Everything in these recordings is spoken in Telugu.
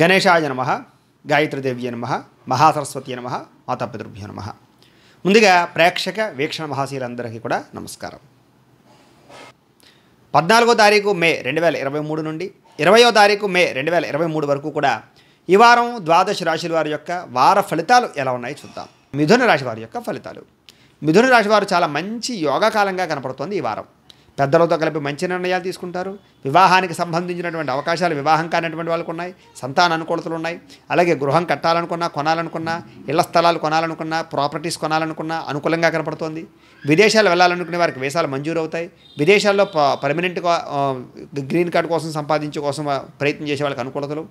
గణేశాయ నమ గాయత్రిదేవ్య నమ మహాసరస్వతి నమ మాతాపితృభ్య నమ ముందుగా ప్రేక్షక వీక్షణ మహాశీలందరికీ కూడా నమస్కారం పద్నాలుగో తారీఖు మే రెండు వేల ఇరవై మూడు నుండి ఇరవయో తారీఖు మే రెండు వేల ఇరవై మూడు వరకు కూడా ఈ వారం ద్వాదశ రాశుల వారి యొక్క వార ఫలితాలు ఎలా ఉన్నాయో చూద్దాం మిథున రాశి వారి యొక్క ఫలితాలు మిథున రాశి వారు చాలా మంచి యోగా కాలంగా కనపడుతోంది ఈ వారం పెద్దలతో కలిపి మంచి నిర్ణయాలు తీసుకుంటారు వివాహానికి సంబంధించినటువంటి అవకాశాలు వివాహం కానిటువంటి వాళ్ళకు ఉన్నాయి సంతాన అనుకూలతలు ఉన్నాయి అలాగే గృహం కట్టాలనుకున్నా కొనాలనుకున్నా ఇళ్ల స్థలాలు కొనాలనుకున్నా ప్రాపర్టీస్ కొనాలనుకున్నా అనుకూలంగా కనపడుతోంది విదేశాలు వెళ్ళాలనుకునే వారికి వీసాలు మంజూరు అవుతాయి విదేశాల్లో పర్మనెంట్గా గ్రీన్ కార్డు కోసం సంపాదించే కోసం ప్రయత్నం చేసే వాళ్ళకి అనుకూలతలు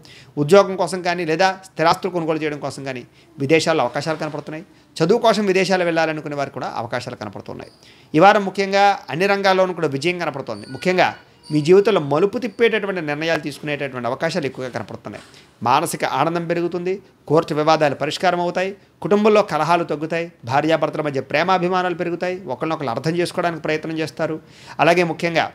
ఉద్యోగం కోసం కానీ లేదా స్థిరాస్తులు కొనుగోలు చేయడం కోసం కానీ విదేశాల్లో అవకాశాలు కనపడుతున్నాయి చదువు కోసం విదేశాలు వెళ్ళాలనుకునే వారికి కూడా అవకాశాలు కనపడుతున్నాయి ఈ వారం ముఖ్యంగా అన్ని రంగాల్లోనూ కూడా విజయం కనపడుతోంది ముఖ్యంగా మీ జీవితంలో మలుపు తిప్పేటటువంటి నిర్ణయాలు తీసుకునేటటువంటి అవకాశాలు ఎక్కువగా కనపడుతున్నాయి మానసిక ఆనందం పెరుగుతుంది కోర్టు వివాదాలు పరిష్కారం అవుతాయి కుటుంబంలో కలహాలు తగ్గుతాయి భార్యాభర్తల మధ్య ప్రేమాభిమానాలు పెరుగుతాయి ఒకరినొకరు అర్థం చేసుకోవడానికి ప్రయత్నం చేస్తారు అలాగే ముఖ్యంగా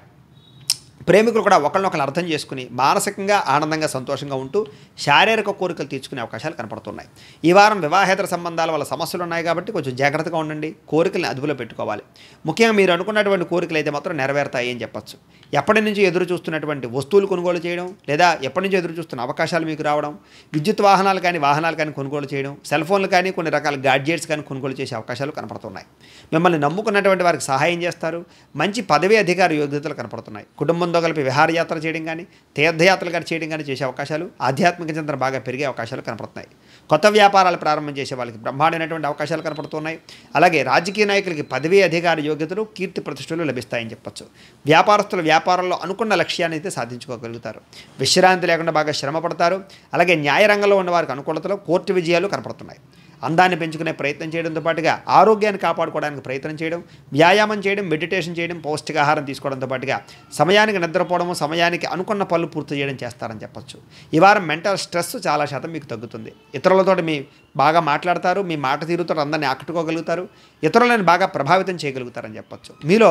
ప్రేమికులు కూడా ఒకరినొకరు అర్థం చేసుకుని మానసికంగా ఆనందంగా సంతోషంగా ఉంటూ శారీరక కోరికలు తీర్చుకునే అవకాశాలు కనపడుతున్నాయి ఈ వారం వివాహేతర సంబంధాల వల్ల సమస్యలు ఉన్నాయి కాబట్టి కొంచెం జాగ్రత్తగా ఉండండి కోరికల్ని అదుపులో పెట్టుకోవాలి ముఖ్యంగా మీరు అనుకున్నటువంటి కోరికలు అయితే మాత్రం నెరవేరుతాయి అని చెప్పచ్చు ఎప్పటి నుంచి ఎదురు చూస్తున్నటువంటి వస్తువులు కొనుగోలు చేయడం లేదా ఎప్పటి నుంచి ఎదురు చూస్తున్న అవకాశాలు మీకు రావడం విద్యుత్ వాహనాలు కానీ వాహనాలు కానీ కొనుగోలు చేయడం సెల్ ఫోన్లు కానీ కొన్ని రకాల గాడ్జెట్స్ కానీ కొనుగోలు చేసే అవకాశాలు కనపడుతున్నాయి మిమ్మల్ని నమ్ముకున్నటువంటి వారికి సహాయం చేస్తారు మంచి పదవీ అధికార యోగ్యతలు కనపడుతున్నాయి కుటుంబం కుటుంబంతో కలిపి విహారయాత్ర చేయడం కానీ తీర్థయాత్రలు కానీ చేయడం కానీ చేసే అవకాశాలు ఆధ్యాత్మిక చింతన బాగా పెరిగే అవకాశాలు కనపడుతున్నాయి కొత్త వ్యాపారాలు ప్రారంభం చేసే వాళ్ళకి బ్రహ్మాండమైనటువంటి అవకాశాలు కనపడుతున్నాయి అలాగే రాజకీయ నాయకులకి పదవీ అధికార యోగ్యతలు కీర్తి ప్రతిష్టలు లభిస్తాయని చెప్పొచ్చు వ్యాపారస్తులు వ్యాపారంలో అనుకున్న లక్ష్యాన్ని అయితే సాధించుకోగలుగుతారు విశ్రాంతి లేకుండా బాగా శ్రమపడతారు అలాగే న్యాయరంగంలో ఉన్న వారికి అనుకూలతలో కోర్టు విజయాలు కనపడుతున్నాయి అందాన్ని పెంచుకునే ప్రయత్నం చేయడంతో పాటుగా ఆరోగ్యాన్ని కాపాడుకోవడానికి ప్రయత్నం చేయడం వ్యాయామం చేయడం మెడిటేషన్ చేయడం పౌష్టికాహారం తీసుకోవడంతో పాటుగా సమయానికి నిద్రపోవడము సమయానికి అనుకున్న పనులు పూర్తి చేయడం చేస్తారని చెప్పచ్చు ఈ వారం మెంటల్ స్ట్రెస్ చాలా శాతం మీకు తగ్గుతుంది ఇతరులతో మీ బాగా మాట్లాడతారు మీ మాట తీరుతో అందరినీ ఆకట్టుకోగలుగుతారు ఇతరులను బాగా ప్రభావితం చేయగలుగుతారని చెప్పచ్చు మీలో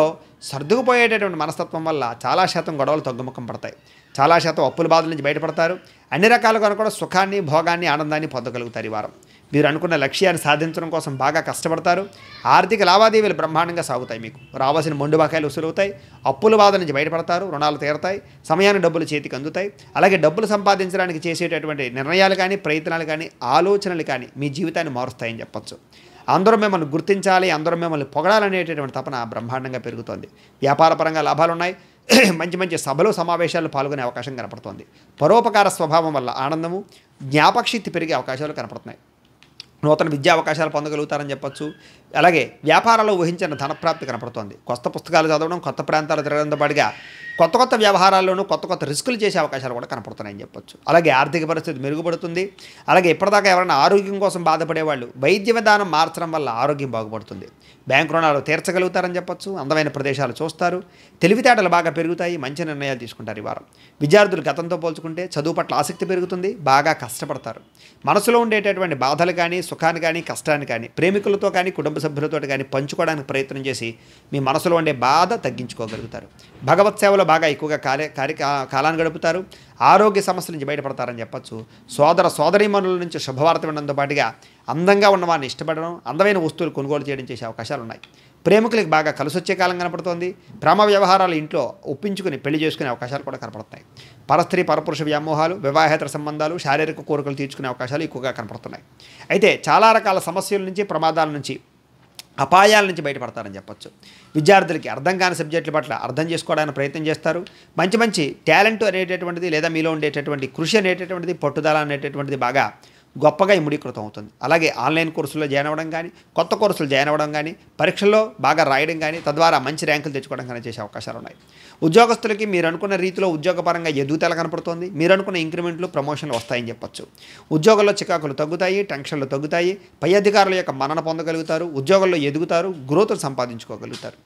సర్దుకుపోయేటటువంటి మనస్తత్వం వల్ల చాలా శాతం గొడవలు తగ్గుముఖం పడతాయి చాలా శాతం అప్పుల బాధల నుంచి బయటపడతారు అన్ని రకాలుగా కూడా సుఖాన్ని భోగాన్ని ఆనందాన్ని పొందగలుగుతారు ఈ వారం మీరు అనుకున్న లక్ష్యాన్ని సాధించడం కోసం బాగా కష్టపడతారు ఆర్థిక లావాదేవీలు బ్రహ్మాండంగా సాగుతాయి మీకు రావాల్సిన మొండు బకాయిలు వసూలవుతాయి అప్పుల బాధ నుంచి బయటపడతారు రుణాలు తీరతాయి సమయాన్ని డబ్బులు చేతికి అందుతాయి అలాగే డబ్బులు సంపాదించడానికి చేసేటటువంటి నిర్ణయాలు కానీ ప్రయత్నాలు కానీ ఆలోచనలు కానీ మీ జీవితాన్ని మారుస్తాయని చెప్పచ్చు అందరూ మిమ్మల్ని గుర్తించాలి అందరూ మిమ్మల్ని పొగడాలనేటటువంటి తపన బ్రహ్మాండంగా పెరుగుతోంది వ్యాపారపరంగా లాభాలున్నాయి మంచి మంచి సభలు సమావేశాలు పాల్గొనే అవకాశం కనపడుతోంది పరోపకార స్వభావం వల్ల ఆనందము జ్ఞాపకశక్తి పెరిగే అవకాశాలు కనపడుతున్నాయి నూతన విద్యా అవకాశాలు పొందగలుగుతారని చెప్పచ్చు అలాగే వ్యాపారాలు ఊహించిన ధనప్రాప్తి కనపడుతోంది కొత్త పుస్తకాలు చదవడం కొత్త ప్రాంతాలు తిరగడంతో పాటుగా కొత్త కొత్త వ్యవహారాల్లోనూ కొత్త కొత్త రిస్కులు చేసే అవకాశాలు కూడా కనపడుతున్నాయని చెప్పొచ్చు అలాగే ఆర్థిక పరిస్థితి మెరుగుపడుతుంది అలాగే ఇప్పటిదాకా ఎవరైనా ఆరోగ్యం కోసం బాధపడేవాళ్ళు వైద్య విధానం మార్చడం వల్ల ఆరోగ్యం బాగుపడుతుంది బ్యాంక్ రుణాలు తీర్చగలుగుతారని చెప్పొచ్చు అందమైన ప్రదేశాలు చూస్తారు తెలివితేటలు బాగా పెరుగుతాయి మంచి నిర్ణయాలు తీసుకుంటారు ఈ వారం విద్యార్థులు గతంతో పోల్చుకుంటే చదువు పట్ల ఆసక్తి పెరుగుతుంది బాగా కష్టపడతారు మనసులో ఉండేటటువంటి బాధలు కానీ సుఖాన్ని కానీ కష్టాన్ని కానీ ప్రేమికులతో కానీ కుటుంబ సభ్యులతో కానీ పంచుకోవడానికి ప్రయత్నం చేసి మీ మనసులో ఉండే బాధ తగ్గించుకోగలుగుతారు భగవత్ సేవలో బాగా ఎక్కువగా కార్య కార్య కాలాన్ని గడుపుతారు ఆరోగ్య సమస్యల నుంచి బయటపడతారని చెప్పచ్చు సోదర సోదరీమణుల నుంచి శుభవార్త వినడంతో పాటుగా అందంగా ఉన్న వారిని ఇష్టపడడం అందమైన వస్తువులు కొనుగోలు చేయడం చేసే అవకాశాలు ఉన్నాయి ప్రేమికులకు బాగా కలిసొచ్చే కాలం కనపడుతోంది ప్రేమ వ్యవహారాలు ఇంట్లో ఒప్పించుకుని పెళ్లి చేసుకునే అవకాశాలు కూడా కనపడుతున్నాయి పరస్త్రీ పరపురుష వ్యామోహాలు వివాహేతర సంబంధాలు శారీరక కోరికలు తీర్చుకునే అవకాశాలు ఎక్కువగా కనపడుతున్నాయి అయితే చాలా రకాల సమస్యల నుంచి ప్రమాదాల నుంచి అపాయాల నుంచి బయటపడతారని చెప్పచ్చు విద్యార్థులకి అర్థం కాని సబ్జెక్టుల పట్ల అర్థం చేసుకోవడానికి ప్రయత్నం చేస్తారు మంచి మంచి టాలెంట్ అనేటటువంటిది లేదా మీలో ఉండేటటువంటి కృషి అనేటటువంటిది పట్టుదల అనేటటువంటిది బాగా గొప్పగా ఇముడీకృతం అవుతుంది అలాగే ఆన్లైన్ కోర్సుల్లో జాయిన్ అవ్వడం కానీ కొత్త కోర్సులు జాయిన్ అవ్వడం కానీ పరీక్షల్లో బాగా రాయడం కానీ తద్వారా మంచి ర్యాంకులు తెచ్చుకోవడం కానీ చేసే అవకాశాలు ఉన్నాయి ఉద్యోగస్తులకి మీరు అనుకున్న రీతిలో ఉద్యోగపరంగా ఎదుగుతల కనపడుతుంది మీరు అనుకున్న ఇంక్రిమెంట్లు ప్రమోషన్లు వస్తాయని చెప్పొచ్చు ఉద్యోగంలో చికాకులు తగ్గుతాయి టెన్షన్లు తగ్గుతాయి పై అధికారుల యొక్క మనన పొందగలుగుతారు ఉద్యోగంలో ఎదుగుతారు గ్రోత్ సంపాదించుకోగలుగుతారు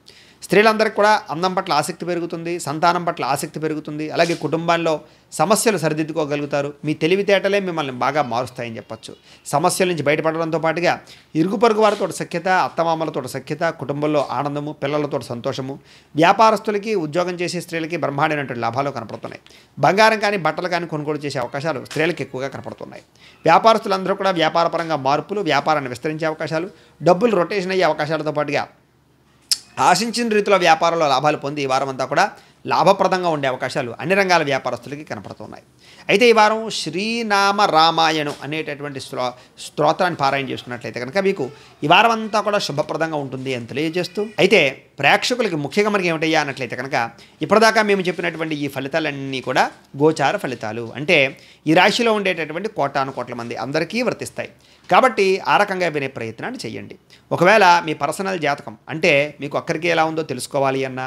స్త్రీలందరికీ కూడా అందం పట్ల ఆసక్తి పెరుగుతుంది సంతానం పట్ల ఆసక్తి పెరుగుతుంది అలాగే కుటుంబాల్లో సమస్యలు సరిదిద్దుకోగలుగుతారు మీ తెలివితేటలే మిమ్మల్ని బాగా మారుస్తాయని చెప్పచ్చు సమస్యల నుంచి బయటపడడంతో పాటుగా ఇరుగు పొరుగు వారితో సఖ్యత అత్తమామలతో సఖ్యత కుటుంబంలో ఆనందము పిల్లలతో సంతోషము వ్యాపారస్తులకి ఉద్యోగం చేసే స్త్రీలకి బ్రహ్మాండమైనటువంటి లాభాలు కనపడుతున్నాయి బంగారం కానీ బట్టలు కానీ కొనుగోలు చేసే అవకాశాలు స్త్రీలకు ఎక్కువగా కనపడుతున్నాయి వ్యాపారస్తులందరూ కూడా వ్యాపారపరంగా మార్పులు వ్యాపారాన్ని విస్తరించే అవకాశాలు డబ్బులు రొటేషన్ అయ్యే అవకాశాలతో పాటుగా ఆశించిన రీతిలో వ్యాపారంలో లాభాలు పొంది ఈ వారం అంతా కూడా లాభప్రదంగా ఉండే అవకాశాలు అన్ని రంగాల వ్యాపారస్తులకి కనపడుతున్నాయి అయితే ఈ వారం శ్రీనామ రామాయణం అనేటటువంటి శ్లో స్తోత్రాన్ని పారాయణ చేసుకున్నట్లయితే కనుక మీకు ఈ వారం అంతా కూడా శుభప్రదంగా ఉంటుంది అని తెలియజేస్తూ అయితే ప్రేక్షకులకి ముఖ్యంగా మనకి ఏమిటయ్యా అన్నట్లయితే కనుక ఇప్పటిదాకా మేము చెప్పినటువంటి ఈ ఫలితాలన్నీ కూడా గోచార ఫలితాలు అంటే ఈ రాశిలో ఉండేటటువంటి కోటాను కోట్ల మంది అందరికీ వర్తిస్తాయి కాబట్టి ఆ రకంగా వినే ప్రయత్నాన్ని చేయండి ఒకవేళ మీ పర్సనల్ జాతకం అంటే మీకు అక్కడికి ఎలా ఉందో తెలుసుకోవాలి అన్నా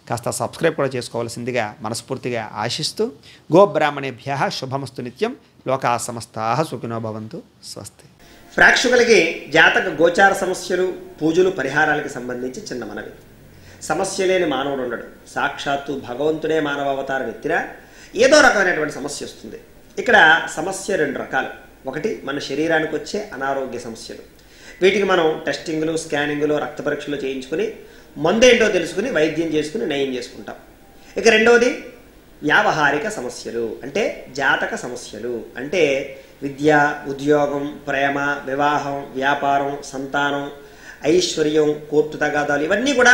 కాస్త సబ్స్క్రైబ్ కూడా చేసుకోవాల్సిందిగా మనస్ఫూర్తిగా ఆశిస్తూ గోబ్రాహ్మణేభ్య శుభమస్తు నిత్యం లోకా సమస్తా సుఖినో భవంతు స్వస్తి ప్రేక్షకులకి జాతక గోచార సమస్యలు పూజలు పరిహారాలకు సంబంధించి చిన్న మనవి సమస్య లేని మానవుడు ఉండడు సాక్షాత్తు భగవంతుడే మానవ అవతార ఎత్తినా ఏదో రకమైనటువంటి సమస్య వస్తుంది ఇక్కడ సమస్య రెండు రకాలు ఒకటి మన శరీరానికి వచ్చే అనారోగ్య సమస్యలు వీటికి మనం టెస్టింగ్లు స్కానింగ్లు రక్త పరీక్షలు చేయించుకుని మందేంటో తెలుసుకుని వైద్యం చేసుకుని నయం చేసుకుంటాం ఇక రెండవది వ్యావహారిక సమస్యలు అంటే జాతక సమస్యలు అంటే విద్య ఉద్యోగం ప్రేమ వివాహం వ్యాపారం సంతానం ఐశ్వర్యం కోర్టు తగాదాలు ఇవన్నీ కూడా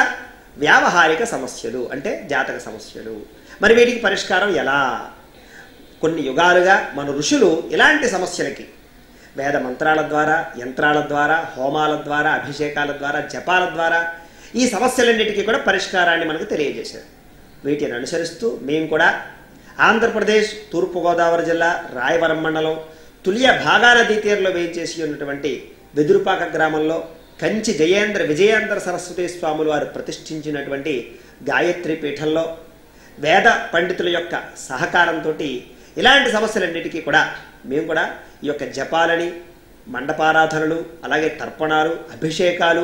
వ్యావహారిక సమస్యలు అంటే జాతక సమస్యలు మరి వీటికి పరిష్కారం ఎలా కొన్ని యుగాలుగా మన ఋషులు ఇలాంటి సమస్యలకి వేద మంత్రాల ద్వారా యంత్రాల ద్వారా హోమాల ద్వారా అభిషేకాల ద్వారా జపాల ద్వారా ఈ సమస్యలన్నిటికీ కూడా పరిష్కారాన్ని మనకు తెలియజేశారు వీటిని అనుసరిస్తూ మేము కూడా ఆంధ్రప్రదేశ్ తూర్పుగోదావరి జిల్లా రాయవరం మండలం తులియ భాగాన తీతీరలో వేయించేసి ఉన్నటువంటి వెదురుపాక గ్రామంలో కంచి జయేంద్ర విజయేంద్ర సరస్వతి స్వాములు వారు ప్రతిష్ఠించినటువంటి గాయత్రి పీఠంలో వేద పండితుల యొక్క సహకారంతో ఇలాంటి సమస్యలన్నిటికీ కూడా మేము కూడా ఈ యొక్క జపాలని మండపారాధనలు అలాగే తర్పణాలు అభిషేకాలు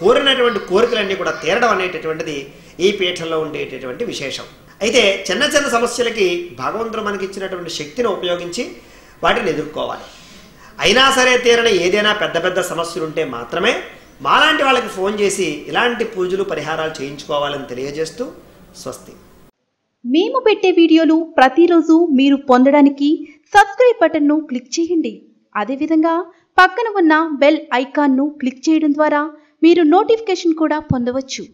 కోరినటువంటి కోరికలన్నీ కూడా తీరడం అనేటటువంటిది ఈ పీఠంలో ఉండేటటువంటి విశేషం అయితే చిన్న చిన్న సమస్యలకి భగవంతుడు మనకి ఇచ్చినటువంటి శక్తిని ఉపయోగించి వాటిని ఎదుర్కోవాలి అయినా సరే తీరని ఏదైనా పెద్ద పెద్ద సమస్యలు ఉంటే మాత్రమే మాలాంటి వాళ్ళకి ఫోన్ చేసి ఇలాంటి పూజలు పరిహారాలు చేయించుకోవాలని తెలియజేస్తూ స్వస్తి మేము పెట్టే వీడియోలు ప్రతిరోజు మీరు పొందడానికి సబ్స్క్రైబ్ బటన్ను క్లిక్ చేయండి అదేవిధంగా పక్కన ఉన్న బెల్ ఐకాన్ను క్లిక్ చేయడం ద్వారా మీరు నోటిఫికేషన్ కూడా పొందవచ్చు